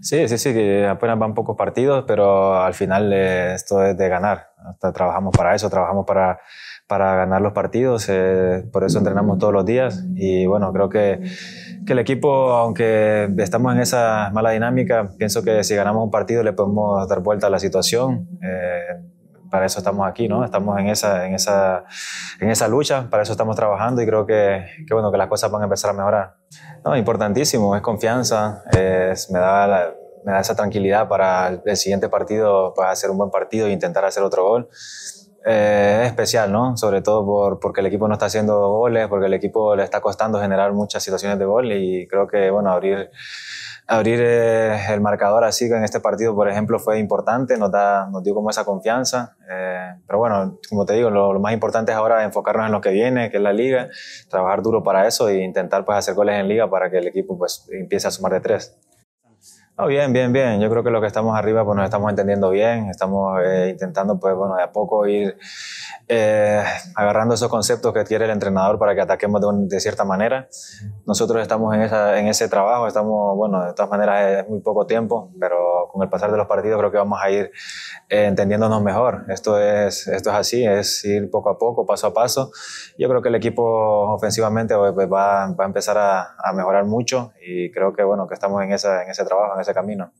Sí, sí, sí, apenas van pocos partidos, pero al final eh, esto es de ganar. trabajamos para eso, trabajamos para, ganar los partidos, eh, por eso entrenamos todos los días y bueno, creo que, el equipo, aunque estamos en esa mala dinámica, pienso que si ganamos un partido le podemos dar vuelta a la situación. Eh, para eso estamos aquí, ¿no? Estamos en esa, en esa, en esa lucha, para eso estamos trabajando y creo que, que bueno, que las cosas van a empezar a mejorar. No, importantísimo, es confianza, es, me, da me da esa tranquilidad para el siguiente partido, para hacer un buen partido e intentar hacer otro gol. Eh, es especial, ¿no? Sobre todo porque el equipo no está haciendo goles, porque el equipo le está costando generar muchas situaciones de gol y creo que, bueno, abrir abrir eh, el marcador así en este partido, por ejemplo, fue importante, nos, da, nos dio como esa confianza. Eh, pero bueno, como te digo, lo, más importante es ahora enfocarnos en lo que viene, que es la liga, trabajar duro para eso e intentar pues, hacer goles en liga para que el equipo pues, empiece a sumar de tres bien, bien, bien. Yo creo que lo que estamos arriba pues nos estamos entendiendo bien, estamos eh, intentando pues bueno, de a poco ir eh, agarrando esos conceptos que quiere el entrenador para que ataquemos de, de cierta manera. Nosotros estamos en, esa, en ese trabajo, estamos, bueno, de todas maneras es muy poco tiempo, pero con el pasar de los partidos creo que vamos a ir eh, entendiéndonos mejor. Esto es, esto es así, es ir poco a poco, paso a paso. Yo creo que el equipo ofensivamente eh, pues, va, va, a empezar a, mejorar mucho y creo que, bueno, que estamos en, en ese trabajo, en ese camino.